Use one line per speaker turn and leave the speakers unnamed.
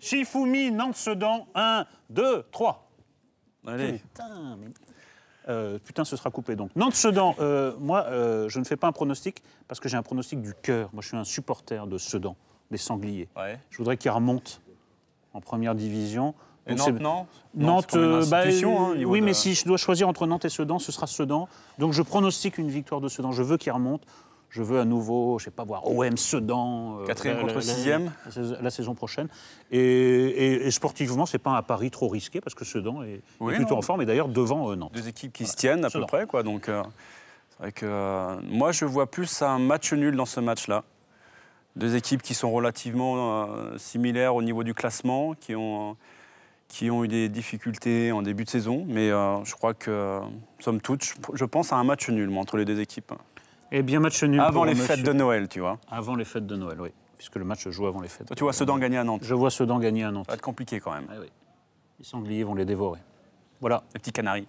Shifumi, Nantes-Sedan, 1, 2, 3. Allez. Euh, putain, ce sera coupé donc. Nantes-Sedan, euh, moi, euh, je ne fais pas un pronostic parce que j'ai un pronostic du cœur. Moi, je suis un supporter de Sedan, des Sangliers. Je voudrais qu'il remonte en première division. Nantes, non Nantes, bah, hein, Nantes oui, mais si je dois choisir entre Nantes et Sedan, ce sera Sedan. Donc, je pronostique une victoire de Sedan. Je veux qu'ils remontent je veux à nouveau, je sais pas, voir OM Sedan. Euh, Quatrième contre sixième la, saison prochaine. Et, sportivement, ce sportivement, c'est pas un pari trop risqué parce que Sedan est, plutôt en forme et d'ailleurs devant
non Nantes. Deux équipes qui se tiennent à peu près, quoi. Donc, euh, euh, moi, je vois plus un match nul dans ce match-là. Deux équipes qui sont relativement similaires au niveau du classement, qui ont qui ont eu des difficultés en début de saison. Mais je crois que, somme toute, je, pense à un match nul entre les deux équipes. Et eh bien, match nul. Avant les fêtes de Noël, tu vois.
Avant les fêtes de Noël, oui. Puisque le match se joue avant les fêtes. tu vois Sedan
gagner à Nantes. Je vois
Sedan gagner à Nantes. Ça va être compliqué quand même. Ah les sangliers vont les dévorer. Voilà. Les petits canaris.